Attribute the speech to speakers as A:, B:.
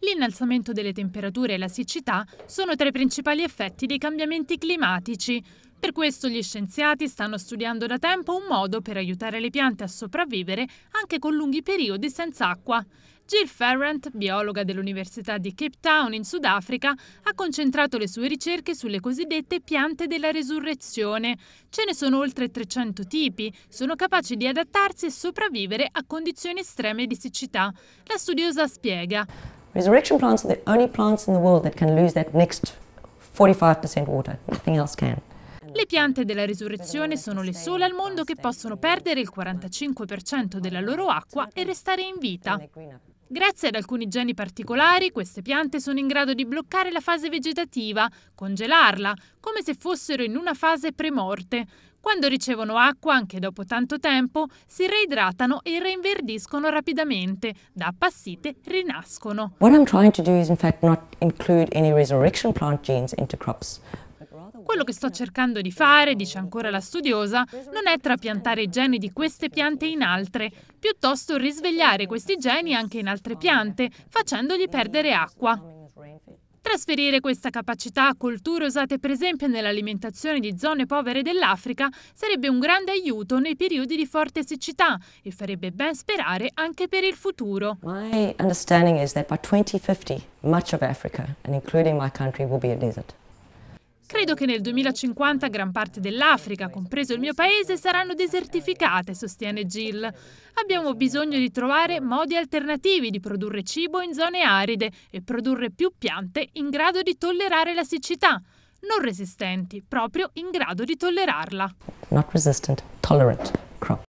A: L'innalzamento delle temperature e la siccità sono tra i principali effetti dei cambiamenti climatici. Per questo gli scienziati stanno studiando da tempo un modo per aiutare le piante a sopravvivere anche con lunghi periodi senza acqua. Jill Ferrant, biologa dell'Università di Cape Town in Sudafrica, ha concentrato le sue ricerche sulle cosiddette piante della resurrezione. Ce ne sono oltre 300 tipi, sono capaci di adattarsi e sopravvivere a condizioni estreme di siccità. La studiosa spiega.
B: Resurrection plants are the only plants in the world that can lose that next 45% water. Nothing else can.
A: Le piante della risurrezione sono le sole al mondo che possono perdere il 45% della loro acqua e restare in vita. Grazie ad alcuni geni particolari, queste piante sono in grado di bloccare la fase vegetativa, congelarla, come se fossero in una fase premorte. Quando ricevono acqua, anche dopo tanto tempo, si reidratano e reinverdiscono rapidamente. Da appassite rinascono.
B: What I'm trying to do is in fact not include any resurrection plant genes into crops.
A: Quello che sto cercando di fare, dice ancora la studiosa, non è trapiantare i geni di queste piante in altre, piuttosto risvegliare questi geni anche in altre piante, facendogli perdere acqua. Trasferire questa capacità a colture usate per esempio nell'alimentazione di zone povere dell'Africa sarebbe un grande aiuto nei periodi di forte siccità e farebbe ben sperare anche per il futuro. My
B: understanding is that by 2050 much of Africa and including my country will be a desert.
A: Credo che nel 2050 gran parte dell'Africa, compreso il mio paese, saranno desertificate, sostiene Jill. Abbiamo bisogno di trovare modi alternativi di produrre cibo in zone aride e produrre più piante in grado di tollerare la siccità. Non resistenti, proprio in grado di tollerarla.
B: Not resistant, tolerant crop.